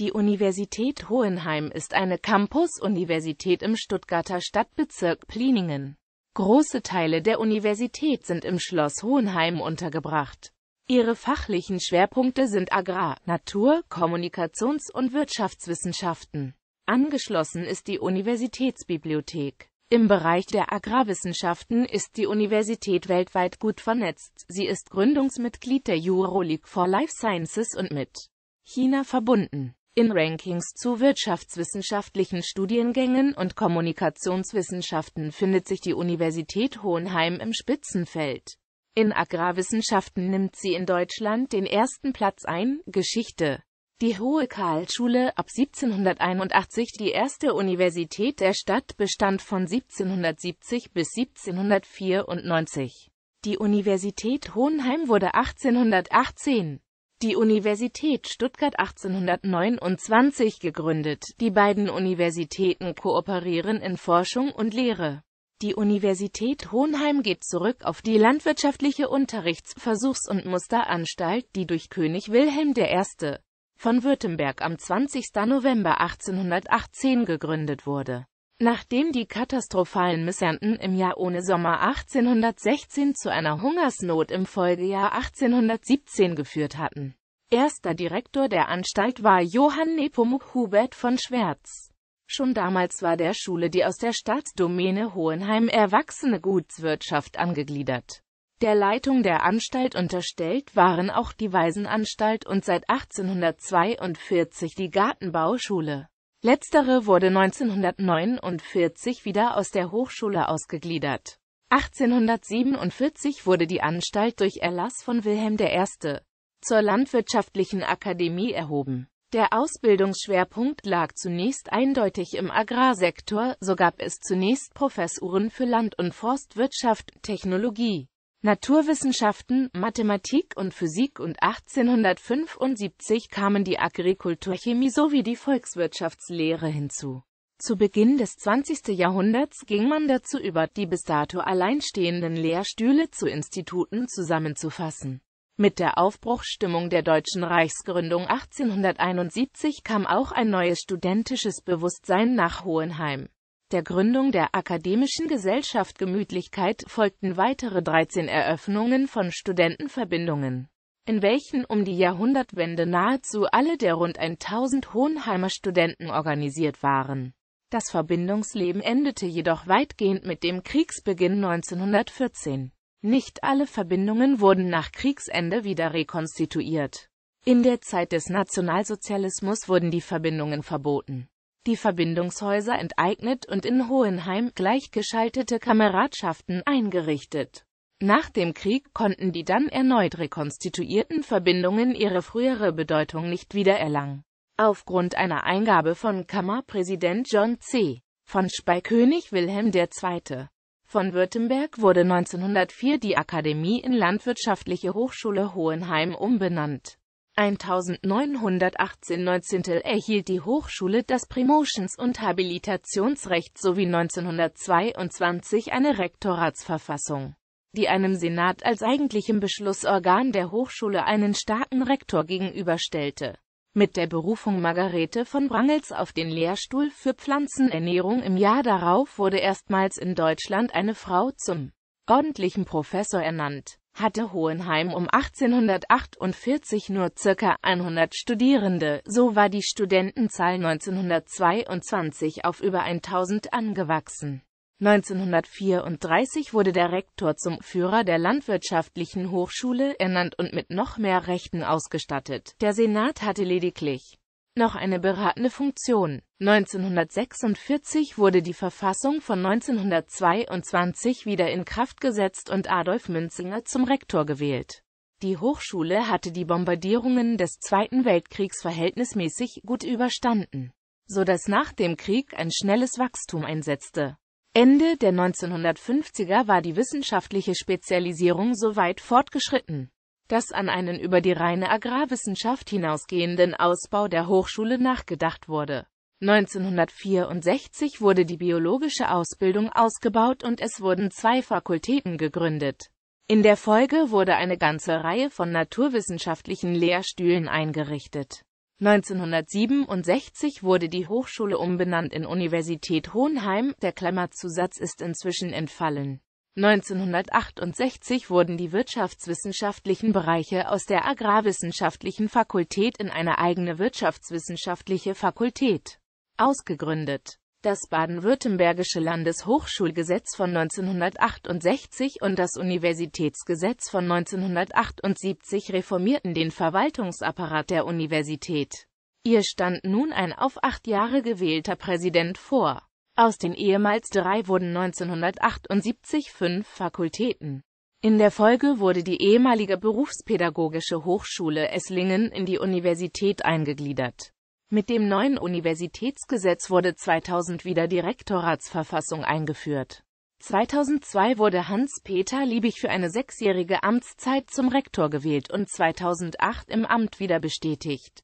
Die Universität Hohenheim ist eine Campus-Universität im Stuttgarter Stadtbezirk Pliningen. Große Teile der Universität sind im Schloss Hohenheim untergebracht. Ihre fachlichen Schwerpunkte sind Agrar-, Natur-, Kommunikations- und Wirtschaftswissenschaften. Angeschlossen ist die Universitätsbibliothek. Im Bereich der Agrarwissenschaften ist die Universität weltweit gut vernetzt. Sie ist Gründungsmitglied der Euroleague for Life Sciences und mit China verbunden. In Rankings zu wirtschaftswissenschaftlichen Studiengängen und Kommunikationswissenschaften findet sich die Universität Hohenheim im Spitzenfeld. In Agrarwissenschaften nimmt sie in Deutschland den ersten Platz ein, Geschichte. Die Hohe Karlschule, ab 1781 die erste Universität der Stadt, bestand von 1770 bis 1794. Die Universität Hohenheim wurde 1818 die Universität Stuttgart 1829 gegründet. Die beiden Universitäten kooperieren in Forschung und Lehre. Die Universität Hohenheim geht zurück auf die landwirtschaftliche Unterrichts-, Versuchs- und Musteranstalt, die durch König Wilhelm I. von Württemberg am 20. November 1818 gegründet wurde Nachdem die katastrophalen Missernten im Jahr ohne Sommer 1816 zu einer Hungersnot im Folgejahr 1817 geführt hatten. Erster Direktor der Anstalt war Johann Nepomuk Hubert von Schwertz. Schon damals war der Schule die aus der Staatsdomäne Hohenheim erwachsene Gutswirtschaft angegliedert. Der Leitung der Anstalt unterstellt waren auch die Waisenanstalt und seit 1842 die Gartenbauschule. Letztere wurde 1949 wieder aus der Hochschule ausgegliedert. 1847 wurde die Anstalt durch Erlass von Wilhelm I. zur Landwirtschaftlichen Akademie erhoben. Der Ausbildungsschwerpunkt lag zunächst eindeutig im Agrarsektor, so gab es zunächst Professuren für Land- und Forstwirtschaft, Technologie, Naturwissenschaften, Mathematik und Physik und 1875 kamen die Agrikulturchemie sowie die Volkswirtschaftslehre hinzu. Zu Beginn des 20. Jahrhunderts ging man dazu über, die bis dato alleinstehenden Lehrstühle zu Instituten zusammenzufassen. Mit der Aufbruchsstimmung der deutschen Reichsgründung 1871 kam auch ein neues studentisches Bewusstsein nach Hohenheim der Gründung der Akademischen Gesellschaft Gemütlichkeit folgten weitere 13 Eröffnungen von Studentenverbindungen, in welchen um die Jahrhundertwende nahezu alle der rund 1000 Hohenheimer Studenten organisiert waren. Das Verbindungsleben endete jedoch weitgehend mit dem Kriegsbeginn 1914. Nicht alle Verbindungen wurden nach Kriegsende wieder rekonstituiert. In der Zeit des Nationalsozialismus wurden die Verbindungen verboten die Verbindungshäuser enteignet und in Hohenheim gleichgeschaltete Kameradschaften eingerichtet. Nach dem Krieg konnten die dann erneut rekonstituierten Verbindungen ihre frühere Bedeutung nicht wiedererlangen. Aufgrund einer Eingabe von Kammerpräsident John C. von Speikönig Wilhelm II. von Württemberg wurde 1904 die Akademie in Landwirtschaftliche Hochschule Hohenheim umbenannt 1918 19. erhielt die Hochschule das Promotions- und Habilitationsrecht sowie 1922 eine Rektoratsverfassung, die einem Senat als eigentlichem Beschlussorgan der Hochschule einen starken Rektor gegenüberstellte. Mit der Berufung Margarete von Brangels auf den Lehrstuhl für Pflanzenernährung im Jahr darauf wurde erstmals in Deutschland eine Frau zum ordentlichen Professor ernannt hatte Hohenheim um 1848 nur ca. 100 Studierende, so war die Studentenzahl 1922 auf über 1000 angewachsen. 1934 wurde der Rektor zum Führer der Landwirtschaftlichen Hochschule ernannt und mit noch mehr Rechten ausgestattet. Der Senat hatte lediglich noch eine beratende Funktion. 1946 wurde die Verfassung von 1922 wieder in Kraft gesetzt und Adolf Münzinger zum Rektor gewählt. Die Hochschule hatte die Bombardierungen des Zweiten Weltkriegs verhältnismäßig gut überstanden, so dass nach dem Krieg ein schnelles Wachstum einsetzte. Ende der 1950er war die wissenschaftliche Spezialisierung so weit fortgeschritten, dass an einen über die reine Agrarwissenschaft hinausgehenden Ausbau der Hochschule nachgedacht wurde. 1964 wurde die biologische Ausbildung ausgebaut und es wurden zwei Fakultäten gegründet. In der Folge wurde eine ganze Reihe von naturwissenschaftlichen Lehrstühlen eingerichtet. 1967 wurde die Hochschule umbenannt in Universität Hohenheim, der Klammerzusatz ist inzwischen entfallen. 1968 wurden die wirtschaftswissenschaftlichen Bereiche aus der Agrarwissenschaftlichen Fakultät in eine eigene Wirtschaftswissenschaftliche Fakultät ausgegründet. Das baden-württembergische Landeshochschulgesetz von 1968 und das Universitätsgesetz von 1978 reformierten den Verwaltungsapparat der Universität. Ihr stand nun ein auf acht Jahre gewählter Präsident vor aus den ehemals drei wurden 1978 fünf Fakultäten. In der Folge wurde die ehemalige Berufspädagogische Hochschule Esslingen in die Universität eingegliedert. Mit dem neuen Universitätsgesetz wurde 2000 wieder die Rektoratsverfassung eingeführt. 2002 wurde Hans-Peter Liebig für eine sechsjährige Amtszeit zum Rektor gewählt und 2008 im Amt wieder bestätigt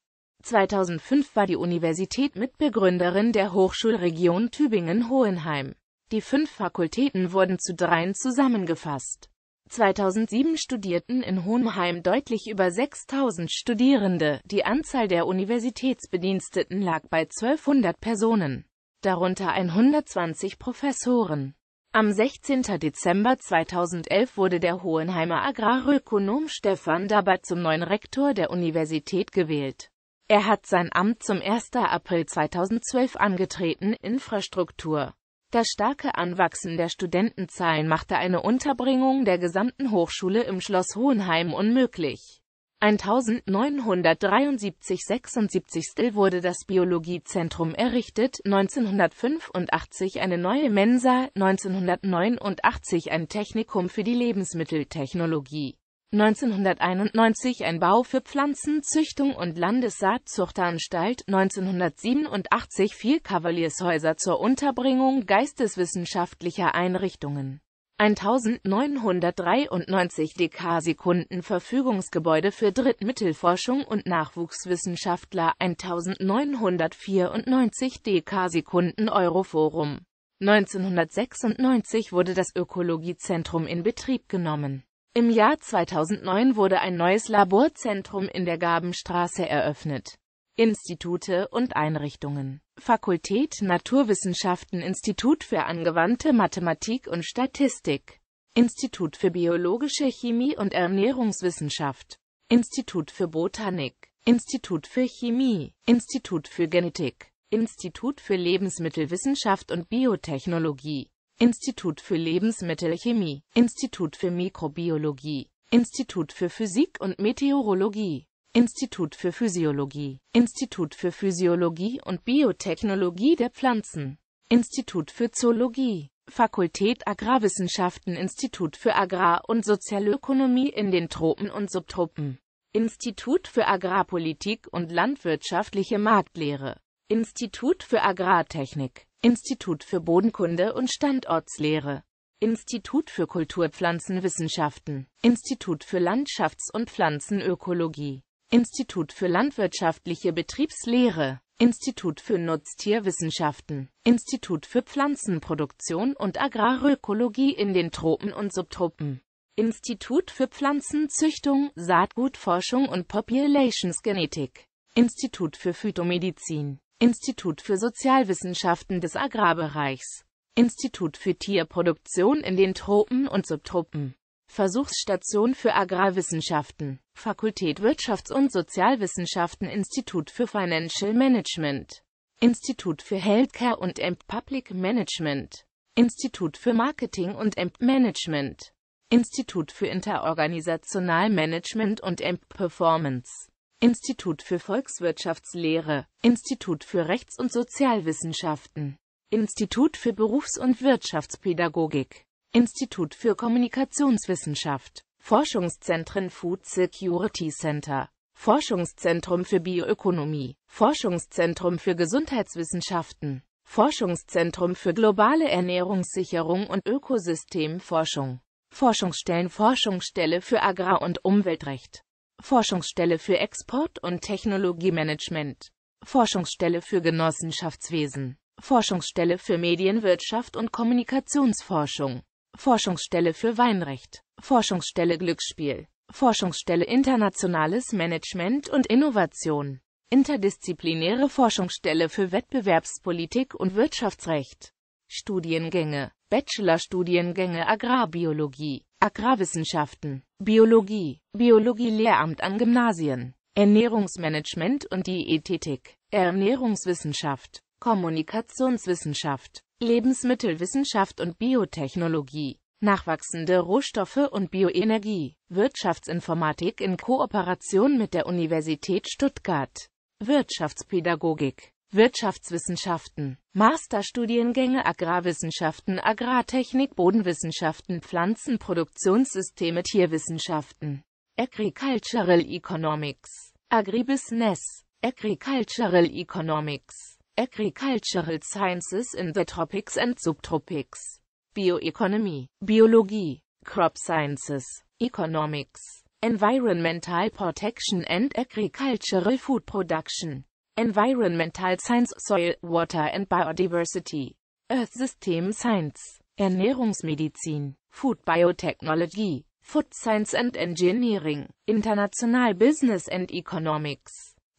2005 war die Universität Mitbegründerin der Hochschulregion Tübingen-Hohenheim. Die fünf Fakultäten wurden zu dreien zusammengefasst. 2007 studierten in Hohenheim deutlich über 6000 Studierende, die Anzahl der Universitätsbediensteten lag bei 1200 Personen, darunter 120 Professoren. Am 16. Dezember 2011 wurde der Hohenheimer Agrarökonom Stefan Dabert zum neuen Rektor der Universität gewählt. Er hat sein Amt zum 1. April 2012 angetreten. Infrastruktur Das starke Anwachsen der Studentenzahlen machte eine Unterbringung der gesamten Hochschule im Schloss Hohenheim unmöglich. 1973-76 wurde das Biologiezentrum errichtet, 1985 eine neue Mensa, 1989 ein Technikum für die Lebensmitteltechnologie. 1991 ein Bau für Pflanzenzüchtung und Landessaatzuchtanstalt, 1987 fiel Kavaliershäuser zur Unterbringung geisteswissenschaftlicher Einrichtungen. 1993 DK-Sekunden Verfügungsgebäude für Drittmittelforschung und Nachwuchswissenschaftler, 1994 DK-Sekunden Euroforum. 1996 wurde das Ökologiezentrum in Betrieb genommen. Im Jahr 2009 wurde ein neues Laborzentrum in der Gabenstraße eröffnet. Institute und Einrichtungen Fakultät Naturwissenschaften Institut für angewandte Mathematik und Statistik Institut für biologische Chemie und Ernährungswissenschaft Institut für Botanik Institut für Chemie Institut für Genetik Institut für Lebensmittelwissenschaft und Biotechnologie Institut für Lebensmittelchemie, Institut für Mikrobiologie, Institut für Physik und Meteorologie, Institut für Physiologie, Institut für Physiologie und Biotechnologie der Pflanzen, Institut für Zoologie, Fakultät Agrarwissenschaften, Institut für Agrar- und Sozialökonomie in den Tropen und Subtropen, Institut für Agrarpolitik und landwirtschaftliche Marktlehre, Institut für Agrartechnik Institut für Bodenkunde und Standortslehre, Institut für Kulturpflanzenwissenschaften, Institut für Landschafts- und Pflanzenökologie, Institut für landwirtschaftliche Betriebslehre, Institut für Nutztierwissenschaften, Institut für Pflanzenproduktion und Agrarökologie in den Tropen und Subtropen, Institut für Pflanzenzüchtung, Saatgutforschung und Populationsgenetik, Institut für Phytomedizin Institut für Sozialwissenschaften des Agrarbereichs, Institut für Tierproduktion in den Tropen und Subtropen, Versuchsstation für Agrarwissenschaften, Fakultät Wirtschafts- und Sozialwissenschaften, Institut für Financial Management, Institut für Healthcare und Emp Public Management, Institut für Marketing und Emp Management, Institut für Interorganisational Management und Emp Performance. Institut für Volkswirtschaftslehre, Institut für Rechts- und Sozialwissenschaften, Institut für Berufs- und Wirtschaftspädagogik, Institut für Kommunikationswissenschaft, Forschungszentren Food Security Center, Forschungszentrum für Bioökonomie, Forschungszentrum für Gesundheitswissenschaften, Forschungszentrum für globale Ernährungssicherung und Ökosystemforschung, Forschungsstellen Forschungsstelle für Agrar- und Umweltrecht Forschungsstelle für Export und Technologiemanagement, Forschungsstelle für Genossenschaftswesen, Forschungsstelle für Medienwirtschaft und Kommunikationsforschung, Forschungsstelle für Weinrecht, Forschungsstelle Glücksspiel, Forschungsstelle Internationales Management und Innovation, Interdisziplinäre Forschungsstelle für Wettbewerbspolitik und Wirtschaftsrecht, Studiengänge, Bachelorstudiengänge Agrarbiologie, Agrarwissenschaften, Biologie, Biologie-Lehramt an Gymnasien, Ernährungsmanagement und Diätetik, Ernährungswissenschaft, Kommunikationswissenschaft, Lebensmittelwissenschaft und Biotechnologie, nachwachsende Rohstoffe und Bioenergie, Wirtschaftsinformatik in Kooperation mit der Universität Stuttgart, Wirtschaftspädagogik, Wirtschaftswissenschaften, Masterstudiengänge Agrarwissenschaften, Agrartechnik, Bodenwissenschaften, Pflanzenproduktionssysteme, Tierwissenschaften, Agricultural Economics, Agribusiness, Agricultural Economics, Agricultural Sciences in the Tropics and Subtropics, Bioökonomie, Biologie, Crop Sciences, Economics, Environmental Protection and Agricultural Food Production. Environmental Science, Soil, Water and Biodiversity, Earth System Science, Ernährungsmedizin, Food Biotechnology, Food Science and Engineering, International Business and Economics,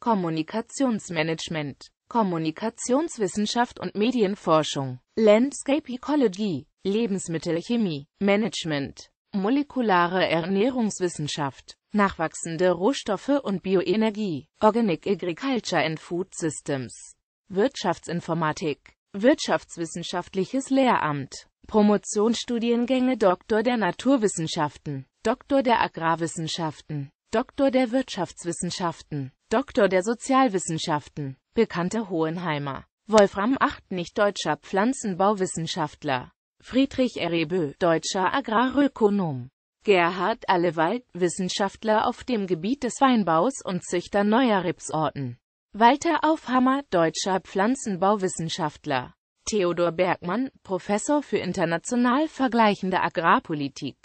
Kommunikationsmanagement, Kommunikationswissenschaft und Medienforschung, Landscape Ecology, Lebensmittelchemie, Management, molekulare Ernährungswissenschaft, nachwachsende Rohstoffe und Bioenergie, Organic Agriculture and Food Systems, Wirtschaftsinformatik, Wirtschaftswissenschaftliches Lehramt, Promotionsstudiengänge Doktor der Naturwissenschaften, Doktor der Agrarwissenschaften, Doktor der Wirtschaftswissenschaften, Doktor der Sozialwissenschaften, bekannte Hohenheimer, Wolfram Acht nicht-deutscher Pflanzenbauwissenschaftler, Friedrich Erebö, deutscher Agrarökonom, Gerhard Allewald, Wissenschaftler auf dem Gebiet des Weinbaus und Züchter neuer Rebsorten. Walter Aufhammer, deutscher Pflanzenbauwissenschaftler. Theodor Bergmann, Professor für international vergleichende Agrarpolitik.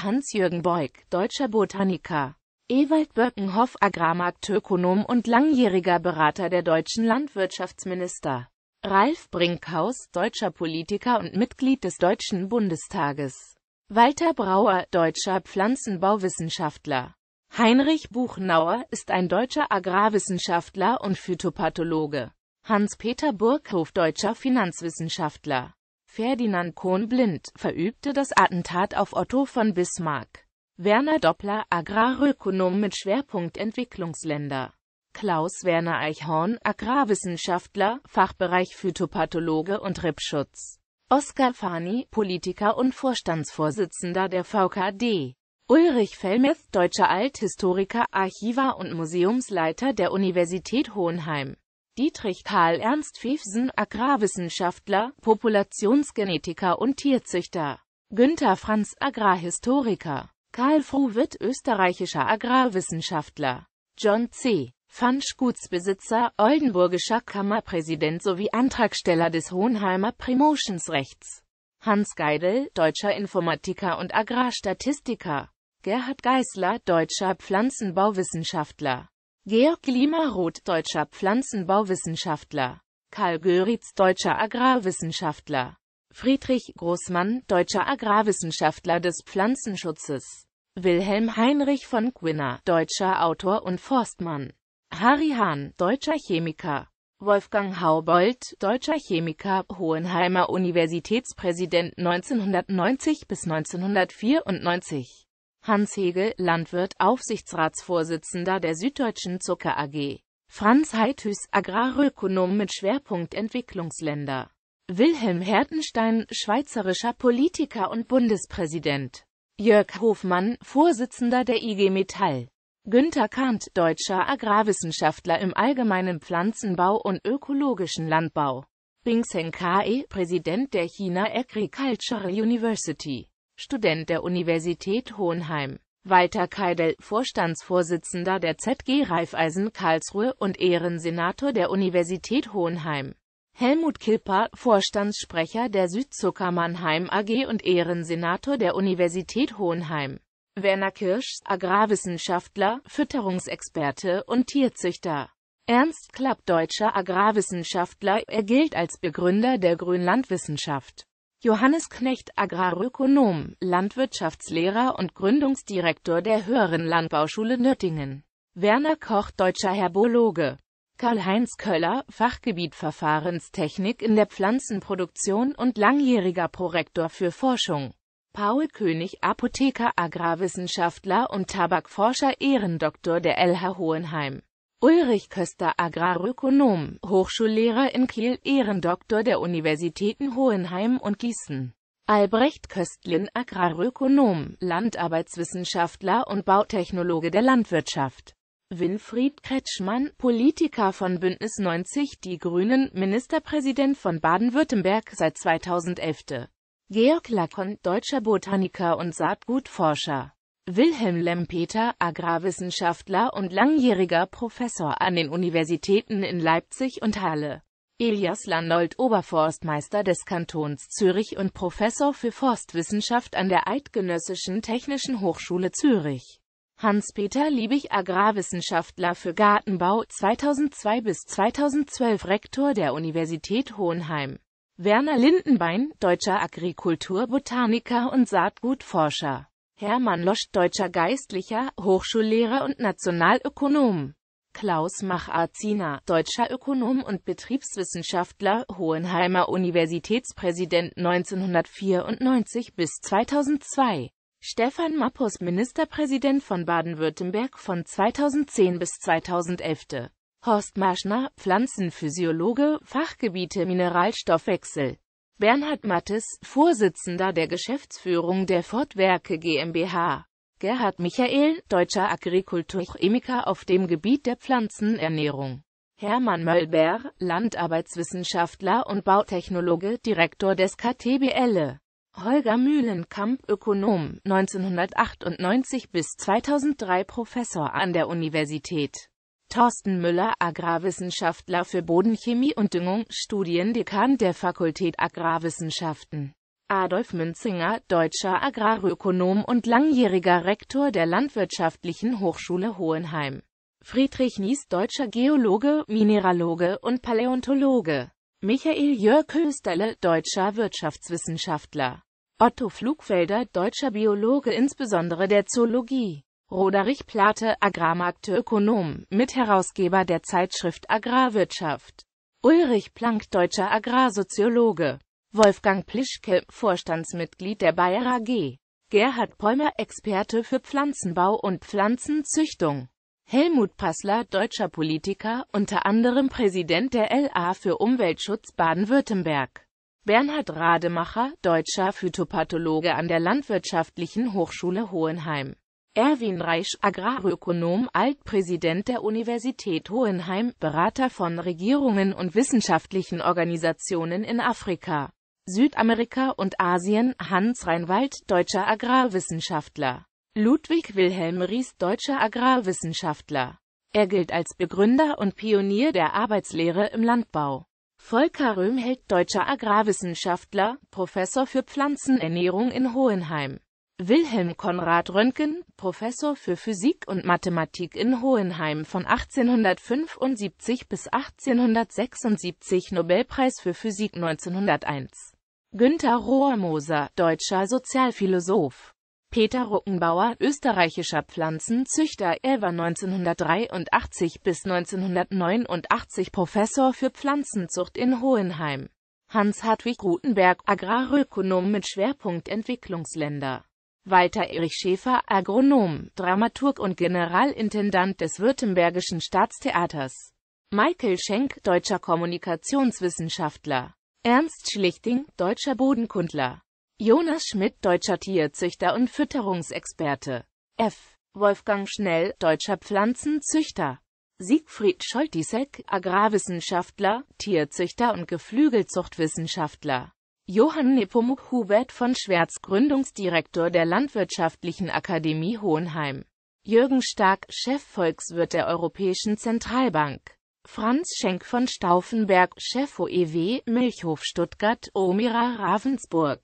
Hans-Jürgen Beug, deutscher Botaniker. Ewald Böckenhoff, Agrarmarktökonom und langjähriger Berater der deutschen Landwirtschaftsminister. Ralf Brinkhaus, deutscher Politiker und Mitglied des Deutschen Bundestages. Walter Brauer, deutscher Pflanzenbauwissenschaftler. Heinrich Buchnauer ist ein deutscher Agrarwissenschaftler und Phytopathologe. Hans-Peter Burkhof, deutscher Finanzwissenschaftler. Ferdinand Kohn Blind verübte das Attentat auf Otto von Bismarck. Werner Doppler, Agrarökonom mit Schwerpunkt Entwicklungsländer. Klaus Werner Eichhorn, Agrarwissenschaftler, Fachbereich Phytopathologe und Rippschutz. Oskar Fani, Politiker und Vorstandsvorsitzender der VKD. Ulrich Fellmeth, deutscher Althistoriker, Archivar und Museumsleiter der Universität Hohenheim. Dietrich Karl Ernst Fevsen, Agrarwissenschaftler, Populationsgenetiker und Tierzüchter. Günther Franz, Agrarhistoriker. Karl Fruwitt, österreichischer Agrarwissenschaftler. John C. Fansch Gutsbesitzer, Oldenburgischer Kammerpräsident sowie Antragsteller des Hohenheimer Promotionsrechts. Hans Geidel, deutscher Informatiker und Agrarstatistiker. Gerhard Geisler, deutscher Pflanzenbauwissenschaftler. Georg Limaroth, deutscher Pflanzenbauwissenschaftler. Karl Göritz, deutscher Agrarwissenschaftler. Friedrich Großmann, deutscher Agrarwissenschaftler des Pflanzenschutzes. Wilhelm Heinrich von Quinner, deutscher Autor und Forstmann. Harry Hahn, deutscher Chemiker. Wolfgang Haubold, deutscher Chemiker, Hohenheimer Universitätspräsident 1990 bis 1994. Hans Hegel, Landwirt, Aufsichtsratsvorsitzender der Süddeutschen Zucker AG. Franz Heithüß, Agrarökonom mit Schwerpunkt Entwicklungsländer. Wilhelm Hertenstein, schweizerischer Politiker und Bundespräsident. Jörg Hofmann, Vorsitzender der IG Metall. Günter Kant, deutscher Agrarwissenschaftler im allgemeinen Pflanzenbau und ökologischen Landbau. Bingsheng Kae, Präsident der China Agricultural University, Student der Universität Hohenheim. Walter Keidel, Vorstandsvorsitzender der ZG Raiffeisen Karlsruhe und Ehrensenator der Universität Hohenheim. Helmut Kipper, Vorstandssprecher der Südzucker Mannheim AG und Ehrensenator der Universität Hohenheim. Werner Kirsch, Agrarwissenschaftler, Fütterungsexperte und Tierzüchter. Ernst Klapp, deutscher Agrarwissenschaftler, er gilt als Begründer der Grünlandwissenschaft. Johannes Knecht, Agrarökonom, Landwirtschaftslehrer und Gründungsdirektor der Höheren Landbauschule Nöttingen. Werner Koch, deutscher Herbologe. Karl-Heinz Köller, Fachgebiet Verfahrenstechnik in der Pflanzenproduktion und langjähriger Prorektor für Forschung. Paul König, Apotheker, Agrarwissenschaftler und Tabakforscher, Ehrendoktor der LH Hohenheim. Ulrich Köster, Agrarökonom, Hochschullehrer in Kiel, Ehrendoktor der Universitäten Hohenheim und Gießen. Albrecht Köstlin, Agrarökonom, Landarbeitswissenschaftler und Bautechnologe der Landwirtschaft. Winfried Kretschmann, Politiker von Bündnis 90 Die Grünen, Ministerpräsident von Baden-Württemberg seit 2011. Georg Lacon, deutscher Botaniker und Saatgutforscher. Wilhelm Lempeter, Agrarwissenschaftler und langjähriger Professor an den Universitäten in Leipzig und Halle. Elias Landolt, Oberforstmeister des Kantons Zürich und Professor für Forstwissenschaft an der Eidgenössischen Technischen Hochschule Zürich. Hans-Peter Liebig, Agrarwissenschaftler für Gartenbau, 2002 bis 2012 Rektor der Universität Hohenheim. Werner Lindenbein, deutscher Agrikulturbotaniker und Saatgutforscher. Hermann Losch, deutscher Geistlicher, Hochschullehrer und Nationalökonom. Klaus Mach-Arzina, deutscher Ökonom und Betriebswissenschaftler, Hohenheimer Universitätspräsident 1994 bis 2002. Stefan Mappus, Ministerpräsident von Baden-Württemberg von 2010 bis 2011. Horst Marschner, Pflanzenphysiologe, Fachgebiete Mineralstoffwechsel. Bernhard Mattes, Vorsitzender der Geschäftsführung der Fortwerke GmbH. Gerhard Michael, deutscher Agrikulturchemiker auf dem Gebiet der Pflanzenernährung. Hermann Möllber, Landarbeitswissenschaftler und Bautechnologe, Direktor des KTBL. Holger Mühlenkamp, Ökonom, 1998 bis 2003 Professor an der Universität Thorsten Müller, Agrarwissenschaftler für Bodenchemie und Düngung, Studiendekan der Fakultät Agrarwissenschaften. Adolf Münzinger, deutscher Agrarökonom und langjähriger Rektor der Landwirtschaftlichen Hochschule Hohenheim. Friedrich Nies, deutscher Geologe, Mineraloge und Paläontologe. Michael Jörg Höstelle, deutscher Wirtschaftswissenschaftler. Otto Flugfelder, deutscher Biologe insbesondere der Zoologie. Roderich Plate, Agrarmarktökonom, Mitherausgeber der Zeitschrift Agrarwirtschaft. Ulrich Planck, deutscher Agrarsoziologe. Wolfgang Plischke, Vorstandsmitglied der Bayer AG. Gerhard Polmer, Experte für Pflanzenbau und Pflanzenzüchtung. Helmut Passler, deutscher Politiker, unter anderem Präsident der LA für Umweltschutz Baden-Württemberg. Bernhard Rademacher, deutscher Phytopathologe an der Landwirtschaftlichen Hochschule Hohenheim. Erwin Reisch, Agrarökonom, Altpräsident der Universität Hohenheim, Berater von Regierungen und wissenschaftlichen Organisationen in Afrika, Südamerika und Asien, Hans Reinwald, deutscher Agrarwissenschaftler, Ludwig Wilhelm Ries, deutscher Agrarwissenschaftler. Er gilt als Begründer und Pionier der Arbeitslehre im Landbau. Volker Röhmheld, deutscher Agrarwissenschaftler, Professor für Pflanzenernährung in Hohenheim. Wilhelm Konrad Röntgen, Professor für Physik und Mathematik in Hohenheim von 1875 bis 1876, Nobelpreis für Physik 1901. Günter Rohrmoser, deutscher Sozialphilosoph. Peter Ruckenbauer, österreichischer Pflanzenzüchter, er war 1983 bis 1989 Professor für Pflanzenzucht in Hohenheim. Hans Hartwig Rutenberg, Agrarökonom mit Schwerpunkt Entwicklungsländer. Walter Erich Schäfer, Agronom, Dramaturg und Generalintendant des Württembergischen Staatstheaters. Michael Schenk, deutscher Kommunikationswissenschaftler. Ernst Schlichting, deutscher Bodenkundler. Jonas Schmidt, deutscher Tierzüchter und Fütterungsexperte. F. Wolfgang Schnell, deutscher Pflanzenzüchter. Siegfried Scholtisek, Agrarwissenschaftler, Tierzüchter und Geflügelzuchtwissenschaftler. Johann Nepomuk Hubert von Schwerz, Gründungsdirektor der Landwirtschaftlichen Akademie Hohenheim. Jürgen Stark, Chefvolkswirt der Europäischen Zentralbank. Franz Schenk von Stauffenberg, Chef OEW, Milchhof Stuttgart, Omira Ravensburg.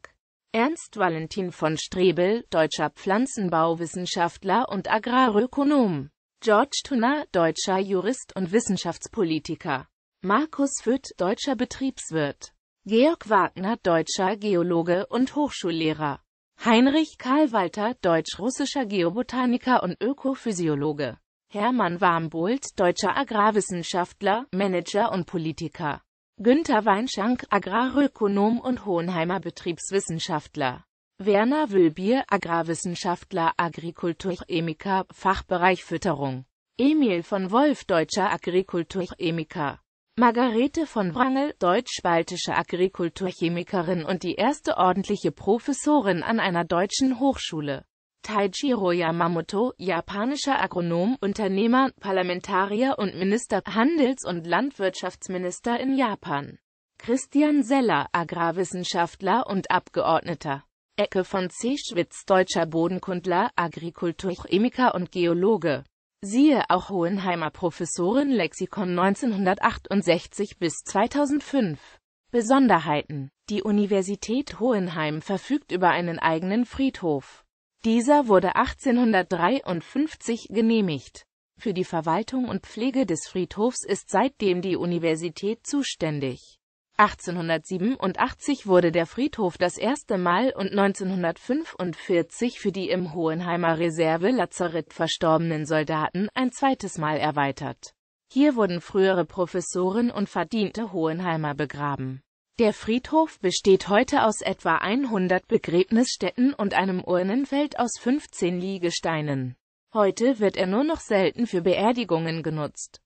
Ernst Valentin von Strebel, deutscher Pflanzenbauwissenschaftler und Agrarökonom. George Thuner, deutscher Jurist und Wissenschaftspolitiker. Markus Fütt, deutscher Betriebswirt. Georg Wagner, deutscher Geologe und Hochschullehrer. Heinrich Karl Walter, deutsch-russischer Geobotaniker und Ökophysiologe. Hermann Warmbold, deutscher Agrarwissenschaftler, Manager und Politiker. Günter Weinschank, Agrarökonom und Hohenheimer Betriebswissenschaftler. Werner Wülbier, Agrarwissenschaftler, Agrikulturchemiker, Fachbereich Fütterung. Emil von Wolf, deutscher Agrikulturchemiker. Margarete von Wrangel, deutsch-baltische Agrikulturchemikerin und die erste ordentliche Professorin an einer deutschen Hochschule. Taichiro Yamamoto, japanischer Agronom, Unternehmer, Parlamentarier und Minister, Handels- und Landwirtschaftsminister in Japan. Christian Seller, Agrarwissenschaftler und Abgeordneter. Ecke von C. Schwitz, deutscher Bodenkundler, Agrikulturchemiker und Geologe. Siehe auch Hohenheimer Professorin Lexikon 1968 bis 2005. Besonderheiten Die Universität Hohenheim verfügt über einen eigenen Friedhof. Dieser wurde 1853 genehmigt. Für die Verwaltung und Pflege des Friedhofs ist seitdem die Universität zuständig 1887 wurde der Friedhof das erste Mal und 1945 für die im Hohenheimer Reserve-Lazarett verstorbenen Soldaten ein zweites Mal erweitert. Hier wurden frühere Professoren und verdiente Hohenheimer begraben. Der Friedhof besteht heute aus etwa 100 Begräbnisstätten und einem Urnenfeld aus 15 Liegesteinen. Heute wird er nur noch selten für Beerdigungen genutzt.